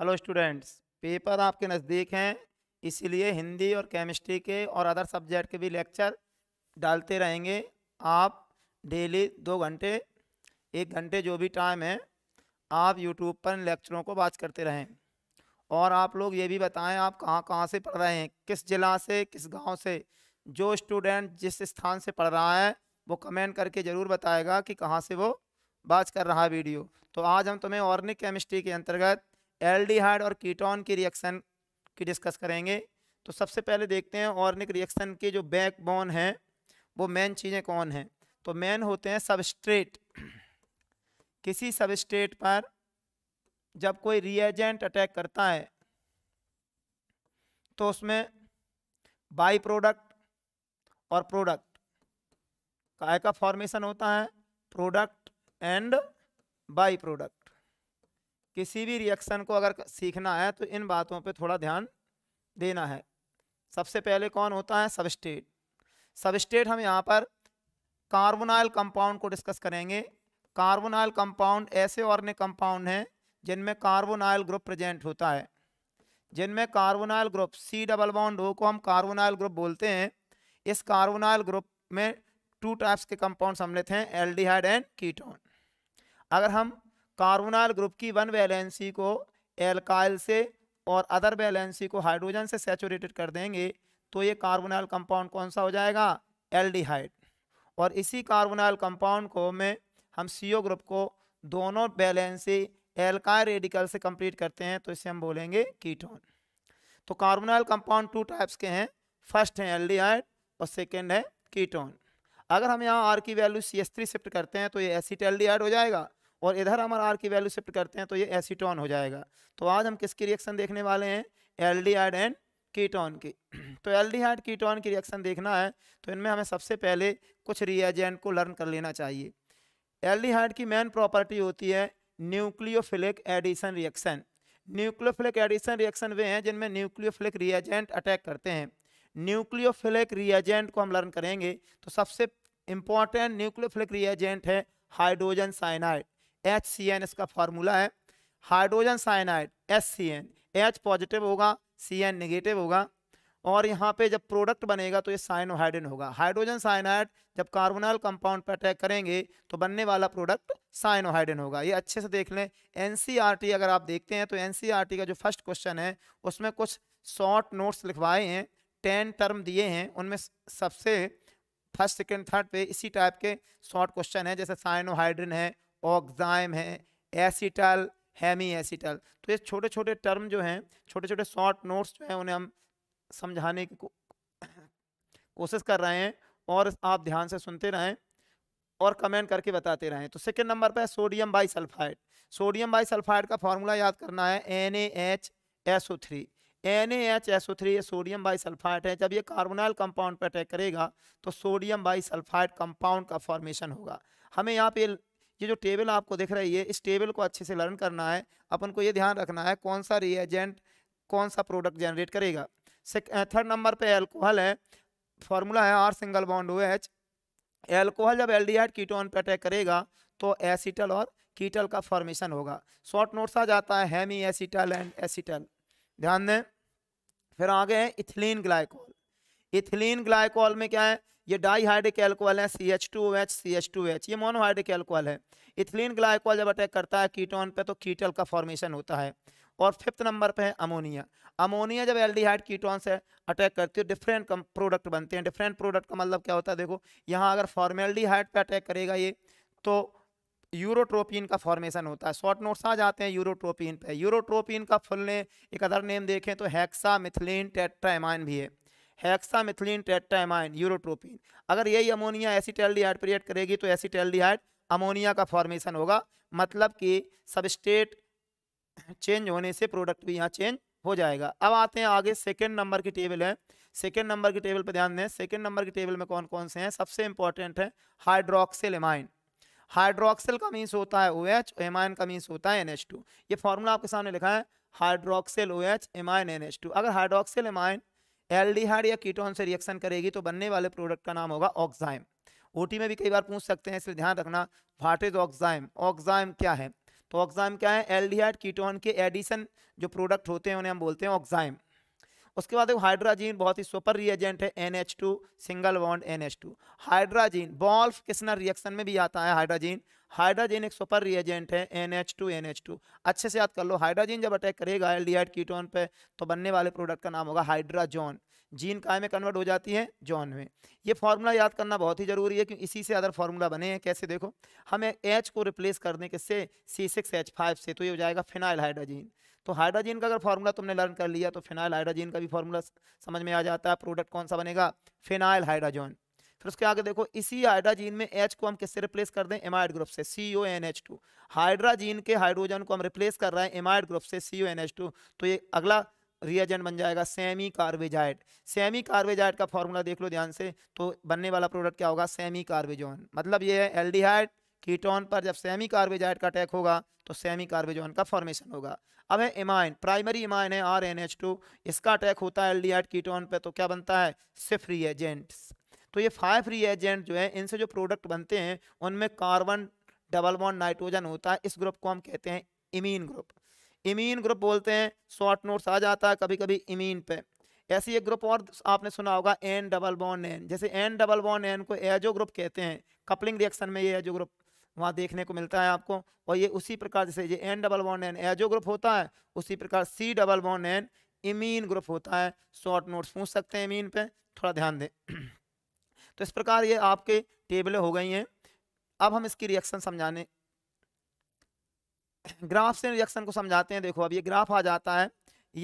hello students paper आपके नज़दीक हैं इसीलिए हिंदी और केमिस्ट्री के और अदर सब्जेक्ट के भी लेक्चर डालते रहेंगे आप डेली दो घंटे एक घंटे जो भी टाइम है आप यूट्यूब पर इन लेक्चरों को बात करते रहें और आप लोग ये भी बताएं आप कहाँ कहाँ से पढ़ रहे हैं किस ज़िला से किस गांव से जो स्टूडेंट जिस स्थान से पढ़ रहा है वो कमेंट करके ज़रूर बताएगा कि कहाँ से वो बात कर रहा है वीडियो तो आज हम तुम्हें ऑर्निक केमिस्ट्री के अंतर्गत एल्डिहाइड और कीटोन की रिएक्शन की डिस्कस करेंगे तो सबसे पहले देखते हैं ऑर्निक रिएक्शन के जो बैकबोन हैं वो मेन चीज़ें कौन हैं तो मेन होते हैं सबस्ट्रेट किसी सबस्ट्रेट पर जब कोई रिएजेंट अटैक करता है तो उसमें बाई प्रोडक्ट और प्रोडक्ट का फॉर्मेशन होता है प्रोडक्ट एंड बाई प्रोडक्ट किसी भी रिएक्शन को अगर सीखना है तो इन बातों पे थोड़ा ध्यान देना है सबसे पहले कौन होता है सबस्टेट सबस्टेट हम यहाँ पर कार्बोनाइल कंपाउंड को डिस्कस करेंगे कार्बोनाइल कंपाउंड ऐसे और कंपाउंड हैं जिनमें कार्बोनाइल ग्रुप प्रेजेंट होता है जिनमें carbonyl group C double bond हो को हम कार्बोनाइल ग्रुप बोलते हैं इस कार्बोनाइल ग्रुप में टू टाइप्स के कंपाउंड सम्मिलित हैं एल्डिहाइड एंड कीटोन अगर हम कार्बोनाइल ग्रुप की वन वैलेंसी को एल्काइल से और अदर वैलेंसी को हाइड्रोजन से सेचूरेटेड कर देंगे तो ये कार्बोनाइल कंपाउंड कौन सा हो जाएगा एल्डिहाइड और इसी कार्बोनाइल कंपाउंड को में हम सी ग्रुप को दोनों बैलेंसी एल्काइल रेडिकल से कंप्लीट करते हैं तो इसे हम बोलेंगे कीटोन तो कार्बोनाइल कंपाउंड टू टाइप्स के हैं फर्स्ट है एल और सेकेंड है कीटोन अगर हम यहाँ आर की value C S three shift करते हैं तो ये एसिट एल्डिहाइड हो जाएगा और इधर हम आर की वैल्यू शिफ्ट करते हैं तो ये एसीटोन हो जाएगा तो आज हम किसकी रिएक्शन देखने वाले हैं एल एंड कीटोन की तो एल डी कीटोन की रिएक्शन देखना है तो इनमें हमें सबसे पहले कुछ रिएजेंट को लर्न कर लेना चाहिए एल डी की मेन प्रॉपर्टी होती है nucleophilic addition reaction nucleophilic addition reaction वे हैं जिनमें न्यूक्लियोफिलिक रिएजेंट अटैक करते हैं न्यूक्लियोफिलिक रिएजेंट को हम लर्न करेंगे तो सबसे इम्पॉर्टेंट न्यूक्लियोफिलिक रिएजेंट है hydrogen cyanide H C N इसका फार्मूला है hydrogen cyanide S C N H positive होगा सी एन निगेटिव होगा और यहाँ पे जब प्रोडक्ट बनेगा तो ये साइनोहाइड्रिन होगा हाइड्रोजन साइनाइड जब कार्बोनल कंपाउंड पर अटैक करेंगे तो बनने वाला प्रोडक्ट साइनोहाइड्रिन होगा ये अच्छे से देख लें एन e अगर आप देखते हैं तो एन e का जो फर्स्ट क्वेश्चन है उसमें कुछ शॉर्ट नोट्स लिखवाए हैं टेन टर्म दिए हैं उनमें सबसे फर्स्ट सेकेंड थर्ड पे इसी टाइप के शॉर्ट क्वेश्चन है जैसे साइनोहाइड्रिन है ऑक्जाइम है एसिटल हैमी एसिटल तो ये छोटे छोटे टर्म जो हैं छोटे छोटे शॉर्ट नोट्स जो हैं उन्हें हम समझाने की को, कोशिश कर रहे हैं और आप ध्यान से सुनते रहें और कमेंट करके बताते रहें तो सेकेंड नंबर पर है sodium bi sulphide sodium bi sulphide का फार्मूला याद करना है N A H S O three N A H S O three ये सोडियम बाई सल्फाइड है जब ये कार्बोनाइल कंपाउंड पर अटैक करेगा तो सोडियम बाई सल्फाइड कंपाउंड का फॉर्मेशन होगा हमें यहाँ पे ये जो टेबल आपको दिख रही है इस टेबल को अच्छे से लर्न करना है अपन को ये ध्यान रखना है कौन सा रिएजेंट कौन सा प्रोडक्ट जनरेट करेगा थर्ड नंबर पे एल्कोहल है फॉर्मूला है R single bond O H alcohol जब एल कीटोन पर अटैक करेगा तो एसिटल और कीटल का फॉर्मेशन होगा शॉर्ट नोट्स आ जाता है हेमी एसिटल एंड एसिटल ध्यान दें फिर आगे है इथिलीन ग्लाइकोल इथिलीन ग्लाइकोल में क्या है ये डाई हाइड्रिक एल्कोहल है C H two H C H two H ये मोनोहाइड्रिक एल्कोहल है इथिलीन ग्लाइकोल जब अटैक करता है कीटोन पे तो कीटल का फॉर्मेशन होता है और फिफ्थ नंबर पे है अमोनिया अमोनिया जब एल्डिहाइड कीटोन से अटैक करती है डिफरेंट प्रोडक्ट बनते हैं डिफरेंट प्रोडक्ट का मतलब क्या होता है देखो यहाँ अगर हाइड पर अटैक करेगा ये तो यूरोट्रोपिन का फॉर्मेशन होता है शॉर्ट नोट्स आ जाते हैं यूरोट्रोपिन पे यूरोट्रोपिन का फुल ने एक अदर नेम देखें तो हेक्सा मिथिलीन टेट्रामाइन भी है हेक्सामिथिलीन टेट्रामाइन यूरोट्रोपिन अगर यही अमोनिया एसिटेल्डिहाइड क्रिएट करेगी तो एसिटेलडीहाइड अमोनिया का फॉर्मेशन होगा मतलब कि सबस्टेट चेंज होने से प्रोडक्ट भी यहाँ चेंज हो जाएगा अब आते हैं आगे सेकेंड नंबर की टेबल है सेकेंड नंबर की टेबल पर ध्यान दें सेकेंड नंबर की टेबल में कौन कौन से हैं सबसे इंपॉर्टेंट है हाइड्रोक्सिल एमाइन हाइड्रोक्सिल का मीन्स होता है ओ एच एमाइन का मीन्स होता है एन एच टू ये फॉर्मूला आपके सामने लिखा है hydroxyl O H amine N H two अगर हाइड्रोक्सिल एमाइन एल्डिहाइड या कीटोन से रिएक्शन करेगी तो बनने वाले प्रोडक्ट का नाम होगा ऑक्साइम ओटी में भी कई बार पूछ सकते हैं इसलिए ध्यान रखना वाट इज ऑक्साइम ऑक्साइम क्या है तो ऑक्साइम क्या है एल्डिहाइड कीटोन के एडिशन जो प्रोडक्ट होते हैं उन्हें हम बोलते हैं ऑक्साइम उसके बाद देखो हाइड्राजीन बहुत ही सुपर रिएजेंट है N two single bond N H two hydrazine Wolff Kishner reaction में भी आता है हाइड्राजीन हाइड्राजीन एक सुपर रिएजेंट है N H two N H two अच्छे से याद कर लो हाइड्राजीन जब अटैक करेगा डी कीटोन पे तो बनने वाले प्रोडक्ट का नाम होगा हाइड्राजोन जीन काय में कन्वर्ट हो जाती है जॉन में ये फार्मूला याद करना बहुत ही ज़रूरी है क्योंकि इसी से अदर फार्मूला बने हैं कैसे देखो हमें एच को रिप्लेस करने के से सी सिक्स एच फाइव से तो ये हो जाएगा फिनाइल हाइड्राजीन तो हाइड्रोजीन का अगर फॉर्मूला तुमने लर्न कर लिया तो फिनाइल हाइड्रोजीन का भी फॉर्मूला समझ में आ जाता है प्रोडक्ट कौन सा बनेगा फिनाइल हाइड्रोजन फिर उसके आगे देखो इसी हाइड्राजीन में एच को हम किससे रिप्लेस कर दें एमाइड ग्रुप से C O N H two hydrazine के हाइड्रोजन को हम रिप्लेस कर रहे हैं एमाइड ग्रुप से C O N H two तो ये अगला रिएजेंट बन जाएगा सेमी कार्बेजाइड सेमी कार्बेजाइड का फॉर्मूला देख लो ध्यान से तो बनने वाला प्रोडक्ट क्या होगा सेमी कार्बेजोन मतलब ये है एल्डिहाइड कीटोन पर जब सेमी कार्बेजाइट का अटैक होगा तो सेमी कार्बेजोन का फॉर्मेशन होगा अब है इमाइन प्राइमरी इमाइन है आर एन एच टू इसका अटैक होता है एल कीटोन पर तो क्या बनता है सिफ्री एजेंट्स तो ये फाइव एजेंट जो है इनसे जो प्रोडक्ट बनते हैं उनमें कार्बन डबल बॉन्ड नाइट्रोजन होता है इस ग्रुप को हम कहते हैं इमीन ग्रुप इमीन ग्रुप बोलते हैं शॉर्ट नोट्स आ जाता है कभी कभी इमीन पे ऐसी एक ग्रुप और आपने सुना होगा एन डबल बॉन्ड एन जैसे एन डबल बॉन्ड एन को एजो ग्रुप कहते हैं कपलिंग रिएक्शन में ये एजो ग्रुप वहाँ देखने को मिलता है आपको और ये उसी प्रकार जैसे ये N double one N azo group होता है उसी प्रकार C double one N imine group होता है शॉर्ट नोट्स पूछ सकते हैं इमीन पे थोड़ा ध्यान दें तो इस प्रकार ये आपके टेबलें हो गई हैं अब हम इसकी रिएक्शन समझाने ग्राफ से रिएक्शन को समझाते हैं देखो अब ये ग्राफ आ जाता है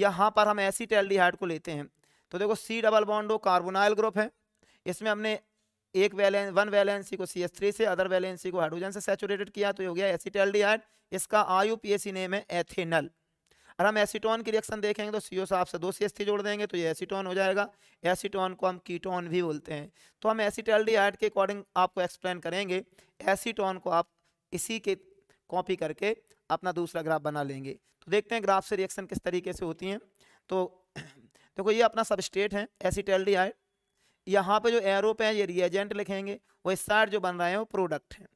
यहाँ पर हम एसिड एल्डिहाइड को लेते हैं तो देखो C double bond O carbonyl group है इसमें हमने एक वैलेंस वन वैलेंसी को सी एस थ्री से अदर वैलेंसी को हाइड्रोजन से सेचुरेटेड किया तो ये हो गया एसिटल्डिहाइड इसका आयु पी एस नेम है एथेनल और हम एसिटोन की रिएक्शन देखेंगे तो सीओ साहब से दो सी एस थ्री जोड़ देंगे तो ये एसिटोन हो जाएगा एसिटोन को हम कीटोन भी बोलते हैं तो हम एसिटल्डिहाइड के अकॉर्डिंग आपको एक्सप्लेन करेंगे एसिटोन को आप इसी के कॉपी करके अपना दूसरा ग्राफ बना लेंगे तो देखते हैं ग्राफ से रिएक्शन किस तरीके से होती हैं तो देखो तो ये अपना सबस्टेट है आइड यहाँ पे जो एरो पे हैं ये रिएजेंट लिखेंगे वो साइड जो बन रहे हैं वो प्रोडक्ट हैं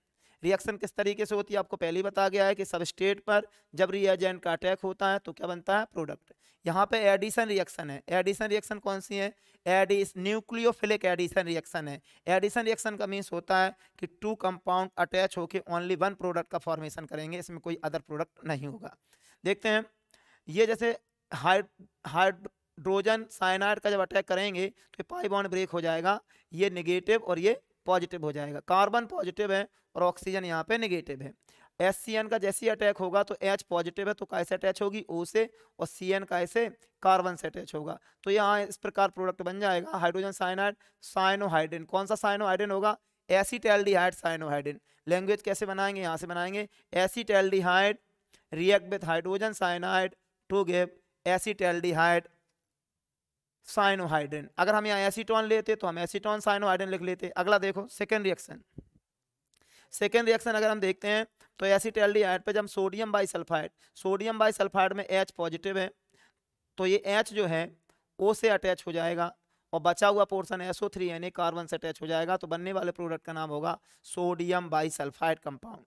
रिएक्शन किस तरीके से होती है आपको पहले ही बता गया है कि सबस्टेट पर जब रिएजेंट का अटैक होता है तो क्या बनता है प्रोडक्ट यहाँ पे एडिशन रिएक्शन है एडिशन रिएक्शन कौन सी है एडिस न्यूक्लियोफिलिक एडिशन रिएक्शन है एडिशन रिएक्शन का मीन्स होता है कि टू कंपाउंड अटैच होकर ओनली वन प्रोडक्ट का फॉर्मेशन करेंगे इसमें कोई अदर प्रोडक्ट नहीं होगा देखते हैं ये जैसे हाइड हाइड ड्रोजन साइनाइड का जब अटैक करेंगे तो पाई बॉन्ड ब्रेक हो जाएगा ये निगेटिव और ये पॉजिटिव हो जाएगा कार्बन पॉजिटिव है और ऑक्सीजन यहाँ पे निगेटिव है एस का जैसे ही अटैक होगा तो एच पॉजिटिव है तो कैसे अटैच होगी ओ से और सी एन ऐसे कार्बन से अटैच होगा तो यहाँ इस प्रकार प्रोडक्ट बन जाएगा हाइड्रोजन साइनाइड साइनोहाइड्रिन कौन सा साइनोहाइड्रिन होगा हाइड साइनोहाइड्रिन लैंग्वेज कैसे बनाएंगे यहाँ से बनाएंगे hyde react with hydrogen cyanide to give hyde cyanohydrin अगर हम यहाँ एसीटोन लेते तो हम एसीटोन साइनोहाइड्रेन लिख लेते अगला देखो सेकेंड रिएक्शन सेकेंड रिएक्शन अगर हम देखते हैं तो डी हाइड पे जब हम sodium bi sulphide sodium bi sulphide में एच पॉजिटिव है तो ये एच जो है ओ से अटैच हो जाएगा और बचा हुआ पोर्सन एसओ थ्री यानी कार्बन से अटैच हो जाएगा तो बनने वाले प्रोडक्ट का नाम होगा सोडियम बाई सल्फाइड कंपाउंड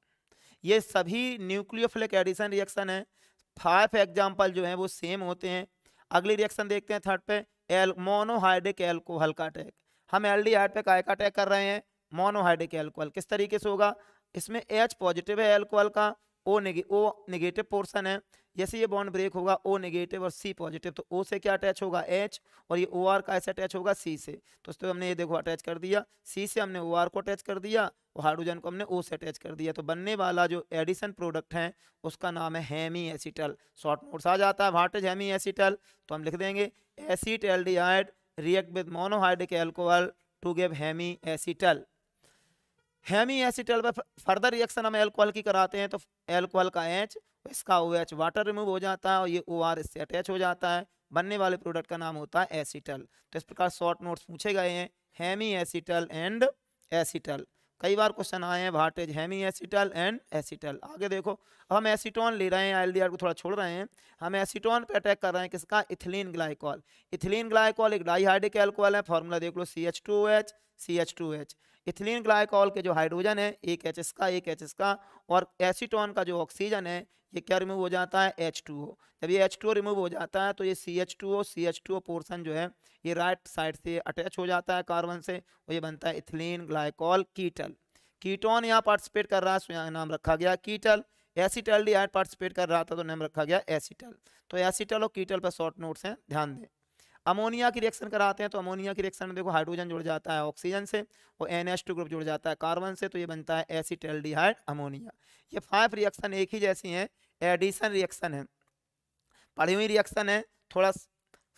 ये सभी न्यूक्लियोफिलिक एडिशन रिएक्शन है फाइव एग्जाम्पल जो है वो सेम होते हैं अगली रिएक्शन देखते हैं थर्ड पे एल मोनोहाइड्रिक एल्कोहल का अटैक हम एल डी पे काय का अटैक कर रहे हैं मोनोहाइड्रिक एल्कोहल किस तरीके से होगा इसमें एच पॉजिटिव है एल्कोहल का ओ निगे ओ निगेटिव पोर्सन है जैसे ये बॉन्ड ब्रेक होगा ओ निगेटिव और सी पॉजिटिव तो ओ से क्या अटैच होगा एच और ये ओ आर का ऐसे अटैच होगा सी से तो दोस्तों हमने ये देखो अटैच कर दिया सी से हमने ओ आर को अटैच कर दिया और हाइड्रोजन को हमने ओ से अटैच कर दिया तो बनने वाला जो एडिसन प्रोडक्ट है उसका नाम है हेमी एसिटल शॉर्ट नोट्स आ जाता है वाटेज हेमी एसिटल तो हम लिख देंगे react with monohydric alcohol to give to acetal hemiacetal acetal पर फर्दर रिएक्शन हम एल्कोहल की कराते हैं तो एल्कोहल का एच इसका ओ एच वाटर रिमूव हो जाता है और ये ओ आर इससे अटैच हो जाता है बनने वाले प्रोडक्ट का नाम होता है एसिटल तो इस प्रकार शॉर्ट नोट्स पूछे गए हैं हेमी एसिटल एंड एसिटल कई बार क्वेश्चन आए हैं weightage hemiacetal and acetal आगे देखो हम एसीटोन ले रहे हैं एलडीआर को थोड़ा छोड़ रहे हैं हम एसीटोन पे अटैक कर रहे हैं किसका इथिलीन ग्लाइकॉल इथिलीन ग्लाइकॉल एक डाईहाइड्रिक एल्कोहल है फॉर्मूला देख लो C H two H C H two H ethylene glycol के जो हाइड्रोजन है एक एच एस का एक एच एस का और एसीटोन का जो ऑक्सीजन है ये क्या रिमूव हो जाता है एच टू ओ जब ये एच टू ओ रिमूव हो जाता है तो ये C H two O C H two O portion जो है ये राइट साइड से अटैच हो जाता है कार्बन से और ये बनता है इथिलीन ग्लाइकॉल कीटल कीटोन यहाँ पार्टिसिपेट कर रहा है यहाँ नाम रखा गया ketal acetal aldehyde participate कर रहा था तो नाम रखा गया एसिटल तो एसिटल और कीटल पर शॉर्ट नोट्स हैं ध्यान दें अमोनिया की रिएक्शन कराते हैं तो अमोनिया की रिएक्शन में देखो हाइड्रोजन जुड़ जाता है ऑक्सीजन से और एन एच टू ग्रुप जुड़ जाता है कार्बन से तो ये बनता है एसिटल डी हाइड अमोनिया ये फाइव रिएक्शन एक ही जैसी हैं एडिशन रिएक्शन है पढ़ी हुई रिएक्शन है थोड़ा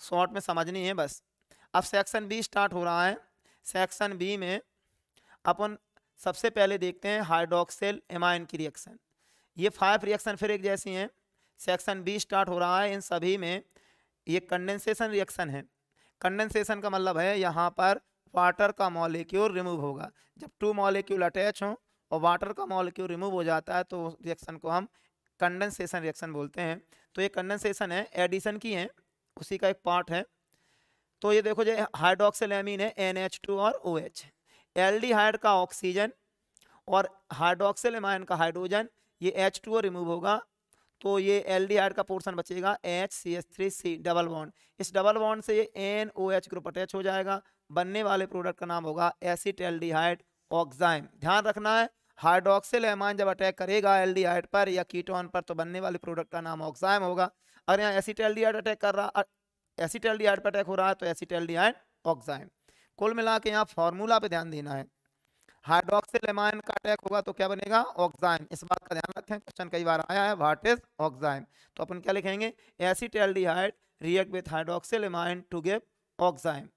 शॉर्ट में समझनी है बस अब सेक्शन बी स्टार्ट हो रहा है सेक्शन बी में अपन सबसे पहले देखते हैं हाइड्रोक्सिल एमाइन की रिएक्शन ये फाइव रिएक्शन फिर एक जैसी हैं सेक्शन बी स्टार्ट हो रहा है इन सभी में ये कंडेंसेशन रिएक्शन है कंडेंसेशन का मतलब है यहाँ पर वाटर का मॉलिक्यूल रिमूव होगा जब टू मॉलिक्यूल अटैच हों और वाटर का मॉलिक्यूल रिमूव हो जाता है तो रिएक्शन को हम कंडेंसेशन रिएक्शन बोलते हैं तो ये कंडेंसेशन है एडिशन की है उसी का एक पार्ट है तो ये देखो जो हाइड्रोक्सिल एमीन है एन एच टू और ओ OH एल्डिहाइड का ऑक्सीजन और हाइड्रोक्सिल एमाइन का हाइड्रोजन ये एच टू रिमूव होगा तो ये एल्डिहाइड का पोर्शन बचेगा H C H three C double bond इस डबल बॉन्ड से ये N O H group attach हो जाएगा बनने वाले प्रोडक्ट का नाम होगा एसिट एल्डिहाइड ऑक्साइम ध्यान रखना है हाइड्रोक्सिल एमान जब अटैक करेगा एल पर या कीटोन पर तो बनने वाले प्रोडक्ट का नाम ऑक्साइम होगा अगर यहाँ एसिट एल अटैक कर रहा एसिट डी पर अटैक हो रहा है तो एसिट एल्डिहाइड ऑक्साइम कुल मिला के यहाँ फॉर्मूला पे ध्यान देना है हाइड्रोक्सिल एमाइन का अटैक होगा तो क्या बनेगा ऑक्साइम इस बात का ध्यान रखें क्वेश्चन कई बार आया है वाट इज ऑक्साइम तो अपन क्या लिखेंगे acetaldehyde react with hydroxyl amine to give oxime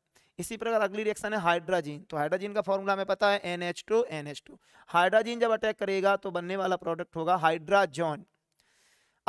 इसी प्रकार अगली रिएक्शन है हाइड्राजीन तो हाइड्राजीन का फॉर्मूला हमें पता है N H two N H two hydrazine जब अटैक करेगा तो बनने वाला प्रोडक्ट होगा हाइड्राजॉन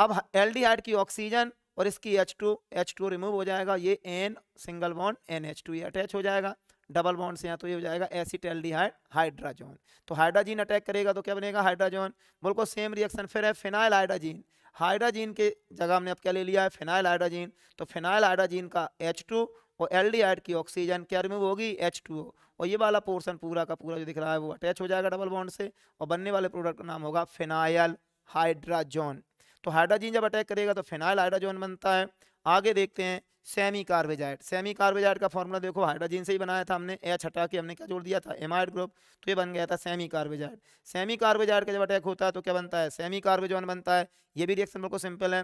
अब एल्डिहाइड की ऑक्सीजन और इसकी H two H two remove हो जाएगा ये N single bond N H two ये अटैच हो जाएगा डबल बॉन्ड से यहाँ तो ये हो जाएगा एसिट एल्डिहाइड हाइड्राजोन तो हाइड्राजीन अटैक करेगा तो क्या बनेगा हाइड्राजोन बिल्कुल सेम रिएक्शन फिर है फिनाइल हाइड्राजीन हाइड्राजीन के जगह हमने अब क्या ले लिया है फिनाइल हाइड्राजीन तो फिनाइल हाइड्राजीन का एच टू और एल की ऑक्सीजन क्या रिमूव होगी एच और ये वाला पोर्सन पूरा का पूरा जो दिख रहा है वो अटैच हो जाएगा डबल बॉन्ड से और बनने वाले प्रोडक्ट का नाम होगा फिनाइल हाइड्राजोन तो हाइड्राजीन जब अटैक करेगा तो फिनाइल हाइड्राजोन बनता है आगे देखते हैं सेमी कार्बेजाइड सेमी कार्बेजाइड का फॉर्मूला देखो हाइड्रोजन से ही बनाया था हमने एच हटा के हमने क्या जोड़ दिया था एमाइड ग्रुप तो ये बन गया था सेमी कार्बेजाइड सेमी कार्बेजाइड का जब अटैक होता है तो क्या बनता है सेमी कार्बेजोन बनता है ये भी रिएक्शन बिल्कुल सिंपल है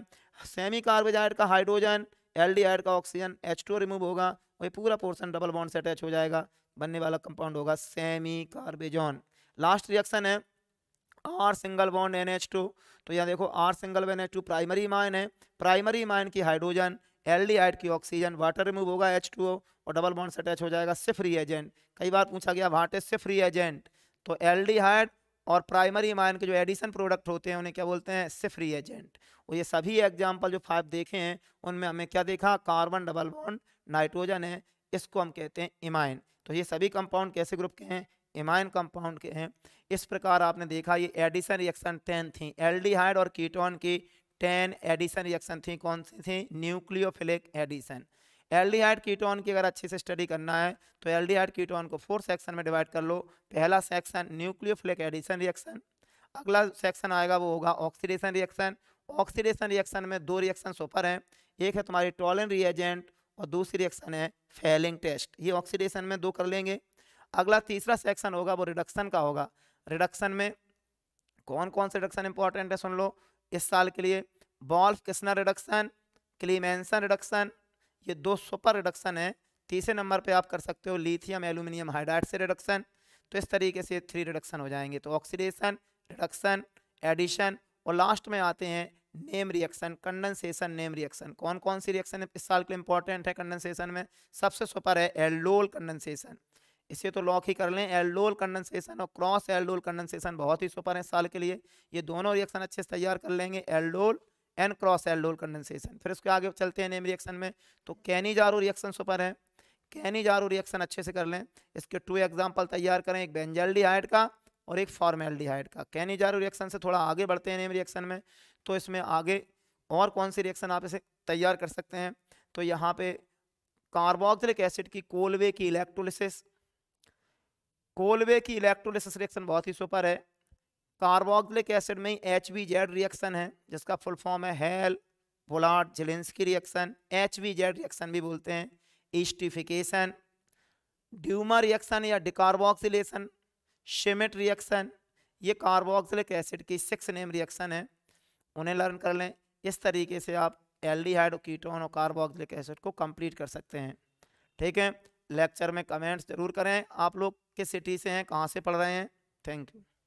सेमी कार्बेजाइड का हाइड्रोजन एल का ऑक्सीजन एच टू रिमूव होगा वही पूरा पोर्सन डबल बॉन्ड से अटैच हो जाएगा बनने वाला कंपाउंड होगा सेमी कार्बेजॉन लास्ट रिएक्शन है R single bond N H two तो यहाँ देखो R single N H two primary amine है प्राइमरी माइन की हाइड्रोजन एल डी आइड की ऑक्सीजन वाटर रिमूव होगा एच टू और डबल बॉन्ड से अटैच हो जाएगा सिफ्री एजेंट कई बार पूछा गया वाट इज सिफ्री एजेंट तो एल डी हाइड और प्राइमरी माइन के जो एडिशन प्रोडक्ट होते हैं उन्हें क्या बोलते हैं सिफ्री एजेंट और ये सभी एग्जाम्पल जो फाइव देखे हैं उनमें हमें क्या देखा कार्बन डबल बॉन्ड नाइट्रोजन है इसको हम कहते हैं इमाइन तो ये सभी कंपाउंड कैसे ग्रुप के हैं इमाइन कंपाउंड के हैं इस प्रकार आपने देखा ये एडिशन रिएक्शन टेन थी एल्डिहाइड और कीटोन की टेन एडिसन रिएक्शन थी कौन सी थी न्यूक्लियोफिलिक एडिशन एल्डिहाइड कीटोन की अगर अच्छे से स्टडी करना है तो एल्डिहाइड कीटोन को फोर सेक्शन में डिवाइड कर लो पहला सेक्शन न्यूक्लियोफ्लिक एडिशन रिएक्शन अगला सेक्शन आएगा वो होगा ऑक्सीडेशन रिएक्शन ऑक्सीडेशन रिएक्शन में दो रिएक्शन सुपर हैं एक है तुम्हारी टॉलन रिएजेंट और दूसरी रिएक्शन है फेलिंग टेस्ट ये ऑक्सीडेशन में दो कर लेंगे अगला तीसरा सेक्शन होगा वो रिडक्शन का होगा रिडक्शन में कौन कौन से रिडक्शन इंपॉर्टेंट है सुन लो इस साल के लिए Wolff Kishner reduction Clemmensen reduction ये दो सुपर रिडक्शन है तीसरे नंबर पे आप कर सकते हो लिथियम एल्यूमिनियम हाइड्राइड से रिडक्शन तो इस तरीके से थ्री रिडक्शन हो जाएंगे तो ऑक्सीडेशन रिडक्शन एडिशन और लास्ट में आते हैं name reaction condensation name reaction कौन कौन सी रिएक्शन इस साल के लिए इंपॉर्टेंट है कंडेंसेशन में सबसे सुपर है एल्डोल कंडेंसेशन इसे तो लॉक ही कर लें एल्डोल कंडेंसेशन और क्रॉस एल्डोल कंडेंसेशन बहुत ही सुपर है साल के लिए ये दोनों रिएक्शन अच्छे से तैयार कर लेंगे aldol and cross aldol condensation फिर उसके आगे चलते हैं नेम रिएक्शन में तो कैनी जारो रिएक्शन सुपर है कैनी जारो रिएक्शन अच्छे से कर लें इसके टू एग्जाम्पल तैयार करें एक बेंजल्डिहाइड का और एक फॉर्मेल्डिहाइड का कैनी जारो रिएक्शन से थोड़ा आगे बढ़ते हैं नेम रिएक्शन में तो इसमें आगे और कौन सी रिएक्शन आप इसे तैयार कर सकते हैं तो यहाँ पे कार्बोक्सिलिक एसिड की कोलवे की इलेक्ट्रोलिसिस कोलवे की इलेक्ट्रोलिसिस रिएक्शन बहुत ही सुपर है कार्बोक्लिक एसिड में एच वी जेड रिएक्शन है जिसका फुल फॉर्म है हेल जिलेंस की reaction H V Z reaction भी बोलते हैं ईस्टिफिकेशन ड्यूमा रिएक्शन या डिकार्बोक्सिलेशन शिमिट रिएक्शन ये कार्बोक्सिलिक एसिड की सिक्स नेम रिएक्शन है उन्हें लर्न कर लें इस तरीके से आप एल्डिहाइड कीटोन और कार्बोक्सिलिक एसिड को कंप्लीट कर सकते हैं ठीक है लेक्चर में कमेंट्स ज़रूर करें आप लोग किस सिटी से हैं कहाँ से पढ़ रहे हैं थैंक यू